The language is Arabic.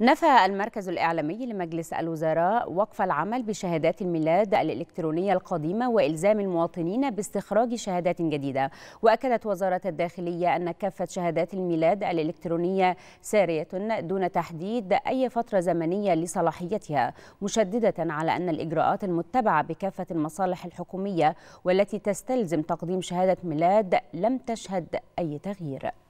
نفى المركز الإعلامي لمجلس الوزراء وقف العمل بشهادات الميلاد الإلكترونية القديمة وإلزام المواطنين باستخراج شهادات جديدة وأكدت وزارة الداخلية أن كافة شهادات الميلاد الإلكترونية سارية دون تحديد أي فترة زمنية لصلاحيتها مشددة على أن الإجراءات المتبعة بكافة المصالح الحكومية والتي تستلزم تقديم شهادة ميلاد لم تشهد أي تغيير